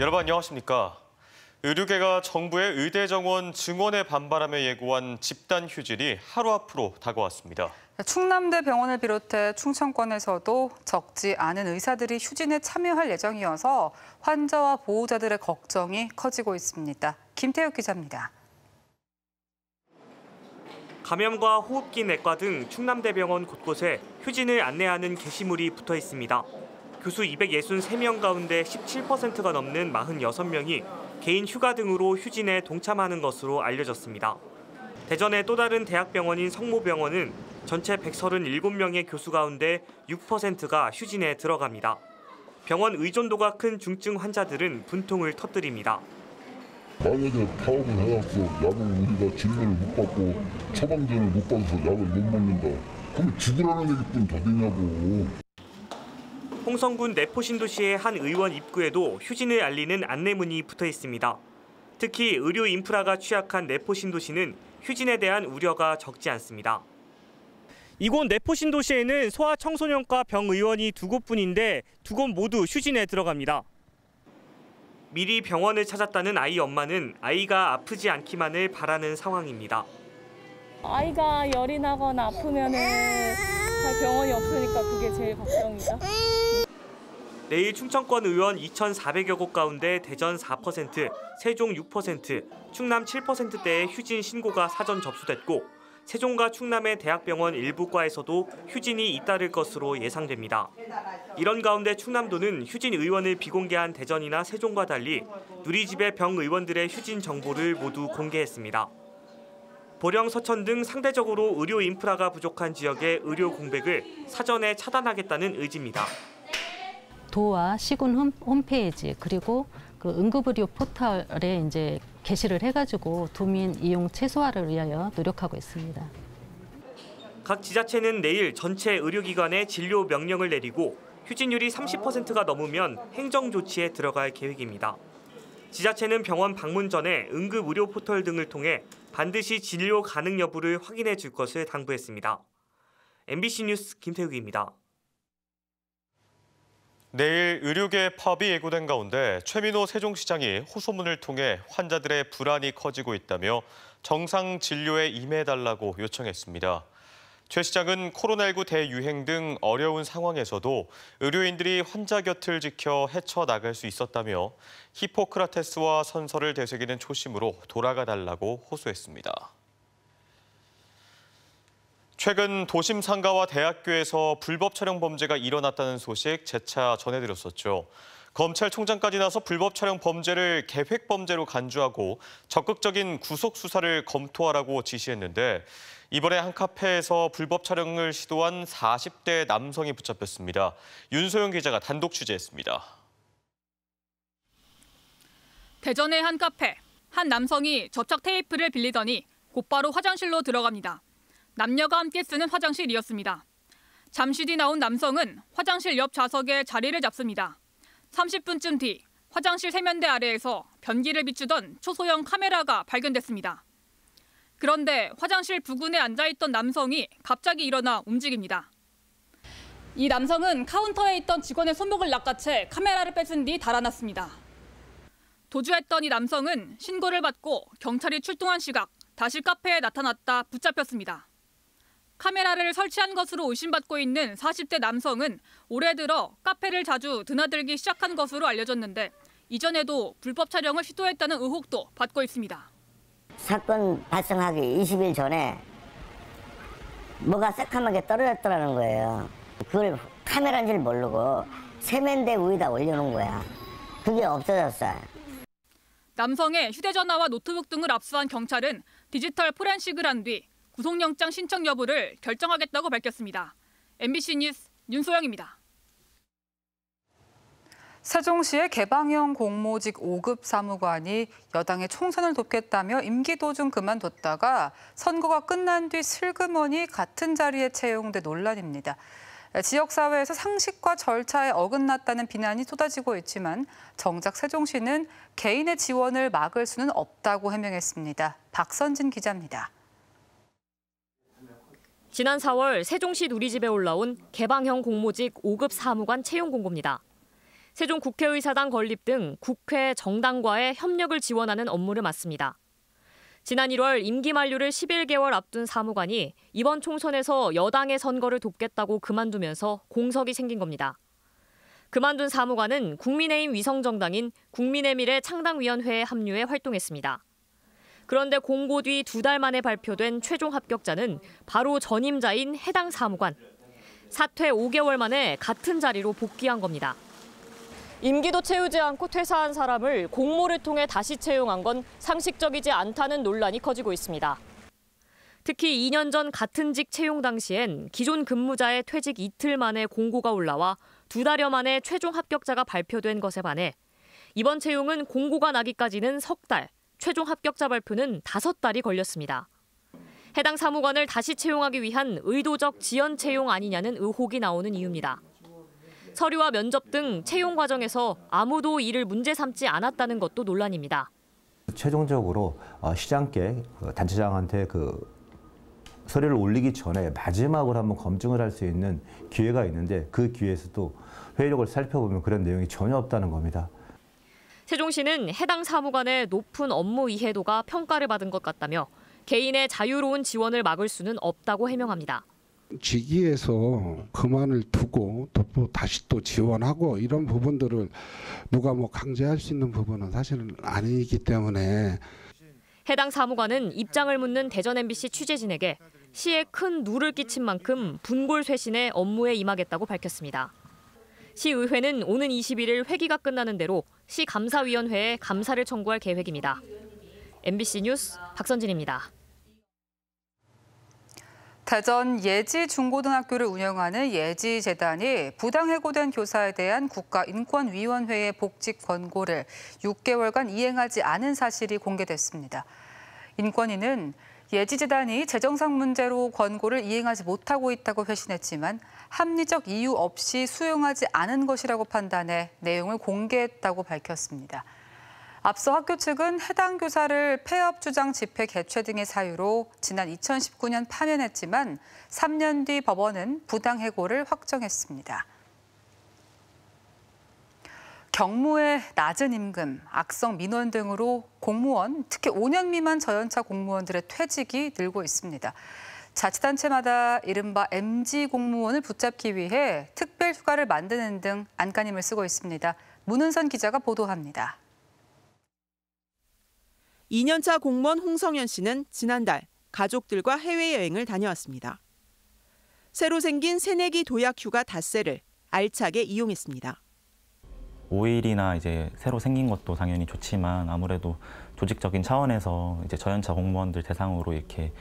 여러분 안녕하십니까? 의료계가 정부의 의대 정원 증원에 반발하며 예고한 집단 휴질이 하루 앞으로 다가왔습니다. 충남대 병원을 비롯해 충청권에서도 적지 않은 의사들이 휴진에 참여할 예정이어서 환자와 보호자들의 걱정이 커지고 있습니다. 김태욱 기자입니다. 감염과 호흡기 내과 등 충남대병원 곳곳에 휴진을 안내하는 게시물이 붙어 있습니다. 교수 263명 가운데 17%가 넘는 46명이 개인 휴가 등으로 휴진에 동참하는 것으로 알려졌습니다. 대전의 또 다른 대학병원인 성모병원은 전체 137명의 교수 가운데 6%가 휴진에 들어갑니다. 병원 의존도가 큰 중증 환자들은 분통을 터뜨립니다. 만약에 파업을 해갖고 약을 우리가 진료를 못 받고 처방전을 못 받아서 약을 못 먹는다. 그럼 죽으라는 얘기뿐 더 되냐고. 홍성군 내포신도시의 한 의원 입구에도 휴진을 알리는 안내문이 붙어 있습니다. 특히 의료 인프라가 취약한 내포신도시는 휴진에 대한 우려가 적지 않습니다. 이곳 내포신도시에는 소아청소년과 병의원이 두 곳뿐인데 두 곳 모두 휴진에 들어갑니다. 미리 병원을 찾았다는 아이 엄마는 아이가 아프지 않기만을 바라는 상황입니다. 아이가 열이 나거나 아프면 병원이 없으니까 그게 제일 걱정이다 내일 충청권 의원 2,400여 곳 가운데 대전 4%, 세종 6%, 충남 7%대의 휴진 신고가 사전 접수됐고 세종과 충남의 대학병원 일부과에서도 휴진이 잇따를 것으로 예상됩니다. 이런 가운데 충남도는 휴진 의원을 비공개한 대전이나 세종과 달리 누리집의 병 의원들의 휴진 정보를 모두 공개했습니다. 보령, 서천 등 상대적으로 의료 인프라가 부족한 지역의 의료 공백을 사전에 차단하겠다는 의지입니다. 도와 시군 홈페이지 그리고 그 응급의료 포털에 이제 게시를 해가지고 도민 이용 최소화를 위하여 노력하고 있습니다. 각 지자체는 내일 전체 의료기관에 진료 명령을 내리고 휴진율이 30%가 넘으면 행정 조치에 들어갈 계획입니다. 지자체는 병원 방문 전에 응급 의료 포털 등을 통해 반드시 진료 가능 여부를 확인해 줄 것을 당부했습니다. MBC 뉴스 김태욱입니다. 내일 의료계 파업이 예고된 가운데 최민호 세종시장이 호소문을 통해 환자들의 불안이 커지고 있다며 정상 진료에 임해달라고 요청했습니다. 최 시장은 코로나19 대유행 등 어려운 상황에서도 의료인들이 환자 곁을 지켜 헤쳐나갈 수 있었다며 히포크라테스와 선서를 되새기는 초심으로 돌아가달라고 호소했습니다. 최근 도심 상가와 대학교에서 불법 촬영 범죄가 일어났다는 소식 재차 전해드렸었죠. 검찰총장까지 나서 불법 촬영 범죄를 계획 범죄로 간주하고 적극적인 구속 수사를 검토하라고 지시했는데 이번에 한 카페에서 불법 촬영을 시도한 40대 남성이 붙잡혔습니다. 윤소영 기자가 단독 취재했습니다. 대전의 한 카페, 한 남성이 접착 테이프를 빌리더니 곧바로 화장실로 들어갑니다. 남녀가 함께 쓰는 화장실이었습니다. 잠시 뒤 나온 남성은 화장실 옆 좌석에 자리를 잡습니다. 30분쯤 뒤 화장실 세면대 아래에서 변기를 비추던 초소형 카메라가 발견됐습니다. 그런데 화장실 부근에 앉아있던 남성이 갑자기 일어나 움직입니다. 이 남성은 카운터에 있던 직원의 손목을 낚아채 카메라를 뺏은 뒤 달아났습니다. 도주했던 이 남성은 신고를 받고 경찰이 출동한 시각 다시 카페에 나타났다 붙잡혔습니다. 카메라를 설치한 것으로 의심받고 있는 40대 남성은 올해 들어 카페를 자주 드나들기 시작한 것으로 알려졌는데 이전에도 불법 촬영을 시도했다는 의혹도 받고 있습니다. 사건 발생하기 20일 전에 뭐가 새카맣게 떨어졌더라는 거예요. 그걸 카메라인 줄 모르고 세면대 위에다 올려놓은 거야. 그게 없어졌어요. 남성의 휴대전화와 노트북 등을 압수한 경찰은 디지털 포렌식을 한뒤 구속영장 신청 여부를 결정하겠다고 밝혔습니다. MBC 뉴스 윤소영입니다. 세종시의 개방형 공모직 5급 사무관이 여당의 총선을 돕겠다며 임기 도중 그만뒀다가 선거가 끝난 뒤 슬그머니 같은 자리에 채용돼 논란입니다. 지역사회에서 상식과 절차에 어긋났다는 비난이 쏟아지고 있지만 정작 세종시는 개인의 지원을 막을 수는 없다고 해명했습니다. 박선진 기자입니다. 지난 4월 세종시 누리집에 올라온 개방형 공모직 5급 사무관 채용 공고입니다. 세종 국회의사당 건립 등 국회 정당과의 협력을 지원하는 업무를 맡습니다. 지난 1월 임기 만료를 11개월 앞둔 사무관이 이번 총선에서 여당의 선거를 돕겠다고 그만두면서 공석이 생긴 겁니다. 그만둔 사무관은 국민의힘 위성정당인 국민의 미래 창당위원회에 합류해 활동했습니다. 그런데 공고 뒤 두 달 만에 발표된 최종 합격자는 바로 전임자인 해당 사무관. 사퇴 5개월 만에 같은 자리로 복귀한 겁니다. 임기도 채우지 않고 퇴사한 사람을 공모를 통해 다시 채용한 건 상식적이지 않다는 논란이 커지고 있습니다. 특히 2년 전 같은 직 채용 당시엔 기존 근무자의 퇴직 이틀 만에 공고가 올라와 두 달여 만에 최종 합격자가 발표된 것에 반해 이번 채용은 공고가 나기까지는 석 달, 최종 합격자 발표는 다섯 달이 걸렸습니다. 해당 사무관을 다시 채용하기 위한 의도적 지연 채용 아니냐는 의혹이 나오는 이유입니다. 서류와 면접 등 채용 과정에서 아무도 이를 문제 삼지 않았다는 것도 논란입니다. 최종적으로 어, 시장께 어, 단체장한테 그 서류를 올리기 전에 마지막으로 한번 검증을 할 수 있는 기회가 있는데 그 기회에서도 회의록을 살펴보면 그런 내용이 전혀 없다는 겁니다. 세종시는 해당 사무관의 높은 업무 이해도가 평가를 받은 것 같다며 개인의 자유로운 지원을 막을 수는 없다고 해명합니다. 직위에서 그만을 두고 또, 다시 또 지원하고 이런 부분들을 누가 뭐 강제할 수 있는 부분은 사실은 아니기 때문에 해당 사무관은 입장을 묻는 대전 MBC 취재진에게 시에 큰 누를 끼친 만큼 분골 쇄신의 업무에 임하겠다고 밝혔습니다. 시의회는 오는 21일 회기가 끝나는 대로 시 감사위원회에 감사를 청구할 계획입니다. MBC 뉴스 박선진입니다. 대전 예지중고등학교를 운영하는 예지재단이 부당해고된 교사에 대한 국가인권위원회의 복직 권고를 6개월간 이행하지 않은 사실이 공개됐습니다. 인권위는 예지재단이 재정상 문제로 권고를 이행하지 못하고 있다고 회신했지만 합리적 이유 없이 수용하지 않은 것이라고 판단해 내용을 공개했다고 밝혔습니다. 앞서 학교 측은 해당 교사를 폐업 주장 집회 개최 등의 사유로 지난 2019년 파면했지만 3년 뒤 법원은 부당 해고를 확정했습니다. 경무의 낮은 임금, 악성 민원 등으로 공무원, 특히 5년 미만 저연차 공무원들의 퇴직이 늘고 있습니다. 자치단체마다 이른바 MG 공무원을 붙잡기 위해 특별 휴가를 만드는 등 안간힘을 쓰고 있습니다. 문은선 기자가 보도합니다. 2년차 공무원 홍성현 씨는 지난달 가족들과 해외여행을 다녀왔습니다. 새로 생긴 새내기 도약 휴가 닷새를 알차게 이용했습니다. 오일이나 이제 새로 생긴 것도 당연히 좋지만 아무래도 조직적인 차원에서 이제 저연차 공무원들 대상으로 이렇게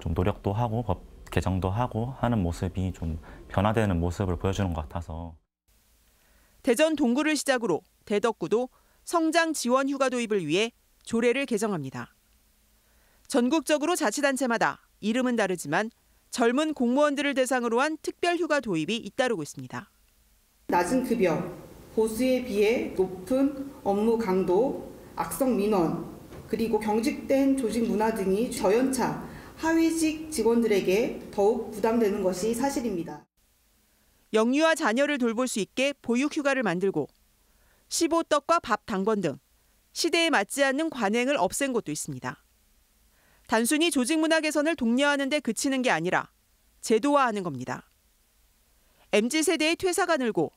좀 노력도 하고 법 개정도 하고 하는 모습이 좀 변화되는 모습을 보여주는 것 같아서 대전 동구를 시작으로 대덕구도 성장 지원 휴가 도입을 위해 조례를 개정합니다. 전국적으로 자치단체마다 이름은 다르지만 젊은 공무원들을 대상으로 한 특별 휴가 도입이 잇따르고 있습니다. 낮은 급여, 보수에 비해 높은 업무 강도, 악성 민원, 그리고 경직된 조직 문화 등이 저연차 하위직 직원들에게 더욱 부담되는 것이 사실입니다. 영유아 자녀를 돌볼 수 있게 보육휴가를 만들고 15떡과 밥 당번 등 시대에 맞지 않는 관행을 없앤 곳도 있습니다. 단순히 조직 문화 개선을 독려하는 데 그치는 게 아니라 제도화하는 겁니다. MZ세대의 퇴사가 늘고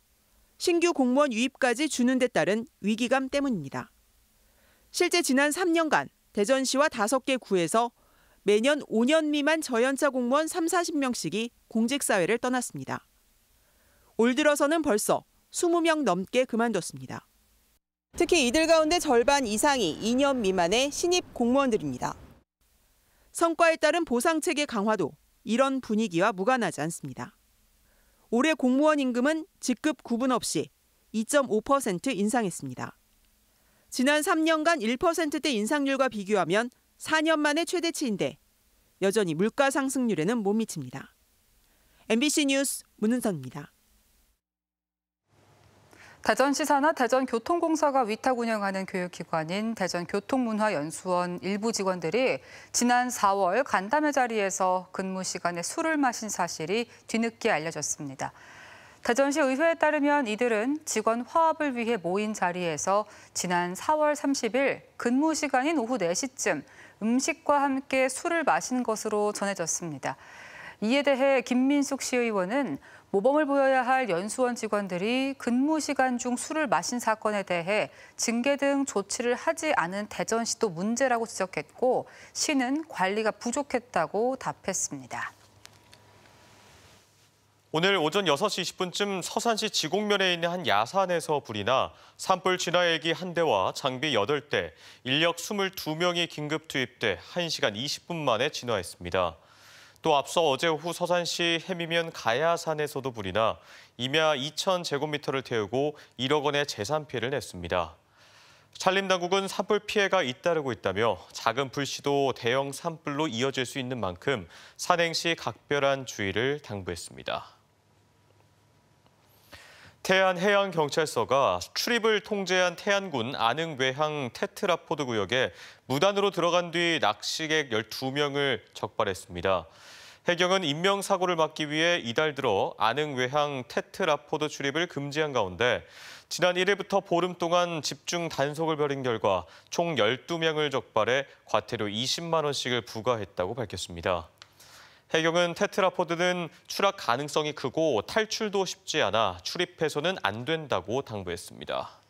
신규 공무원 유입까지 주는 데 따른 위기감 때문입니다. 실제 지난 3년간 대전시와 5개 구에서 매년 5년 미만 저연차 공무원 3, 40명씩이 공직사회를 떠났습니다. 올 들어서는 벌써 20명 넘게 그만뒀습니다. 특히 이들 가운데 절반 이상이 2년 미만의 신입 공무원들입니다. 성과에 따른 보상 체계 강화도 이런 분위기와 무관하지 않습니다. 올해 공무원 임금은 직급 구분 없이 2.5% 인상했습니다. 지난 3년간 1%대 인상률과 비교하면 4년 만에 최대치인데 여전히 물가 상승률에는 못 미칩니다. MBC 뉴스 문은선입니다. 대전시사나 대전교통공사가 위탁 운영하는 교육기관인 대전교통문화연수원 일부 직원들이 지난 4월 간담회 자리에서 근무 시간에 술을 마신 사실이 뒤늦게 알려졌습니다. 대전시 의회에 따르면 이들은 직원 화합을 위해 모인 자리에서 지난 4월 30일 근무 시간인 오후 4시쯤 음식과 함께 술을 마신 것으로 전해졌습니다. 이에 대해 김민숙 시의원은 모범을 보여야 할 연수원 직원들이 근무 시간 중 술을 마신 사건에 대해 징계 등 조치를 하지 않은 대전시도 문제라고 지적했고 시는 관리가 부족했다고 답했습니다. 오늘 오전 6시 20분쯤 서산시 지곡면에 있는 한 야산에서 불이 나 산불 진화헬기 한 대와 장비 8대, 인력 22명이 긴급 투입돼 1시간 20분 만에 진화했습니다. 또 앞서 어제 오후 서산시 해미면 가야산에서도 불이 나 임야 2천제곱미터를 태우고 1억 원의 재산 피해를 냈습니다. 산림당국은 산불 피해가 잇따르고 있다며 작은 불씨도 대형 산불로 이어질 수 있는 만큼 산행시 각별한 주의를 당부했습니다. 태안해양경찰서가 출입을 통제한 태안군 안흥외항 테트라포드 구역에 무단으로 들어간 뒤 낚시객 12명을 적발했습니다. 해경은 인명사고를 막기 위해 이달 들어 안흥 외항 테트라포드 출입을 금지한 가운데 지난 1일부터 보름 동안 집중 단속을 벌인 결과 총 12명을 적발해 과태료 20만 원씩을 부과했다고 밝혔습니다. 해경은 테트라포드는 추락 가능성이 크고 탈출도 쉽지 않아 출입해서는 안 된다고 당부했습니다.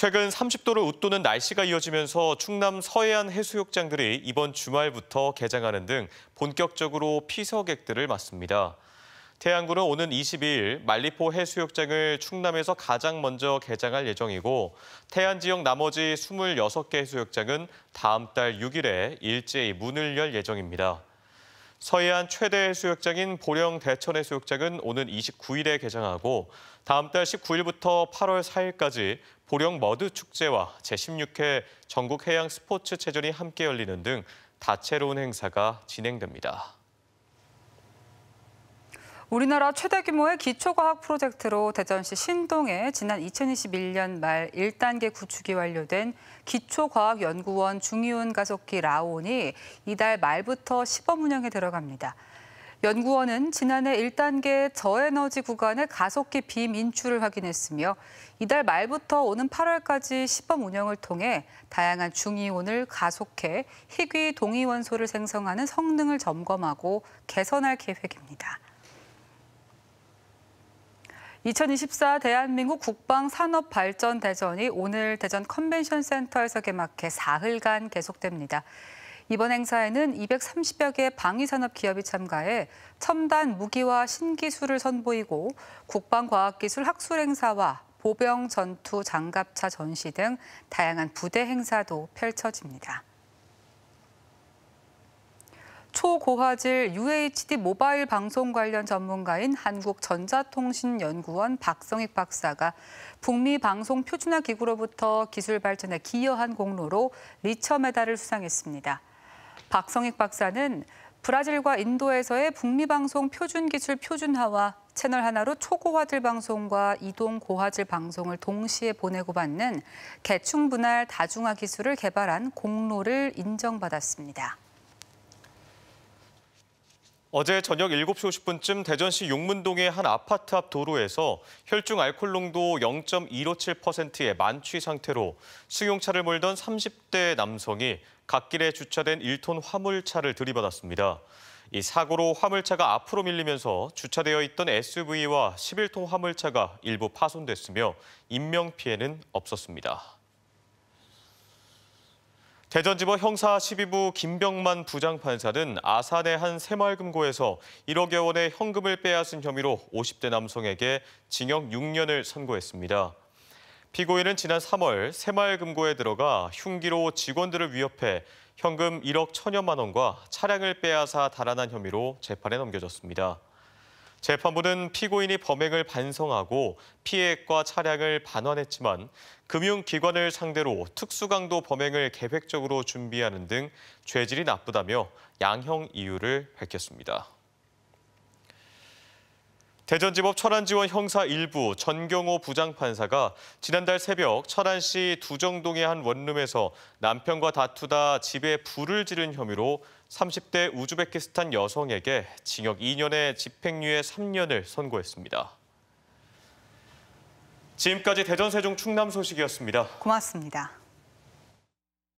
최근 30도를 웃도는 날씨가 이어지면서 충남 서해안 해수욕장들이 이번 주말부터 개장하는 등 본격적으로 피서객들을 맞습니다. 태양군은 오는 22일 말리포 해수욕장을 충남에서 가장 먼저 개장할 예정이고 태안 지역 나머지 26개 해수욕장은 다음 달 6일에 일제히 문을 열 예정입니다. 서해안 최대 해수욕장인 보령 대천 해수욕장은 오는 29일에 개장하고 다음 달 19일부터 8월 4일까지 보령 머드 축제와 제16회 전국 해양 스포츠 체전이 함께 열리는 등 다채로운 행사가 진행됩니다. 우리나라 최대 규모의 기초과학 프로젝트로 대전시 신동에 지난 2021년 말 1단계 구축이 완료된 기초과학연구원 중이온 가속기 라온이 이달 말부터 시범 운영에 들어갑니다. 연구원은 지난해 1단계 저에너지 구간의 가속기 비민출을 확인했으며 이달 말부터 오는 8월까지 시범 운영을 통해 다양한 중이온을 가속해 희귀 동위원소를 생성하는 성능을 점검하고 개선할 계획입니다. 2024 대한민국 국방산업발전대전이 오늘 대전 컨벤션센터에서 개막해 사흘간 계속됩니다. 이번 행사에는 230여 개 방위산업 기업이 참가해 첨단 무기와 신기술을 선보이고 국방과학기술 학술 행사와 보병 전투 장갑차 전시 등 다양한 부대 행사도 펼쳐집니다. 초고화질 UHD 모바일 방송 관련 전문가인 한국전자통신연구원 박성익 박사가 북미 방송 표준화 기구로부터 기술 발전에 기여한 공로로 리처 메달을 수상했습니다. 박성익 박사는 브라질과 인도에서의 북미 방송 표준 기술 표준화와 채널 하나로 초고화질 방송과 이동 고화질 방송을 동시에 보내고 받는 계충 분할 다중화 기술을 개발한 공로를 인정받았습니다. 어제 저녁 7시 50분쯤 대전시 용문동의 한 아파트 앞 도로에서 혈중 알코올 농도 0.157%의 만취 상태로 승용차를 몰던 30대 남성이 갓길에 주차된 1톤 화물차를 들이받았습니다. 이 사고로 화물차가 앞으로 밀리면서 주차되어 있던 SUV와 11톤 화물차가 일부 파손됐으며 인명피해는 없었습니다. 대전지법 형사 12부 김병만 부장판사는 아산의 한 새마을금고에서 1억여 원의 현금을 빼앗은 혐의로 50대 남성에게 징역 6년을 선고했습니다. 피고인은 지난 3월 새마을금고에 들어가 흉기로 직원들을 위협해 현금 1억 천여만 원과 차량을 빼앗아 달아난 혐의로 재판에 넘겨졌습니다. 재판부는 피고인이 범행을 반성하고 피해액과 차량을 반환했지만 금융기관을 상대로 특수강도 범행을 계획적으로 준비하는 등 죄질이 나쁘다며 양형 이유를 밝혔습니다. 대전지법 철안지원 형사 1부 전경호 부장판사가 지난달 새벽 철안시 두정동의 한 원룸에서 남편과 다투다 집에 불을 지른 혐의로 30대 우즈베키스탄 여성에게 징역 2년에 집행유예 3년을 선고했습니다. 지금까지 대전 세종 충남 소식이었습니다. 고맙습니다.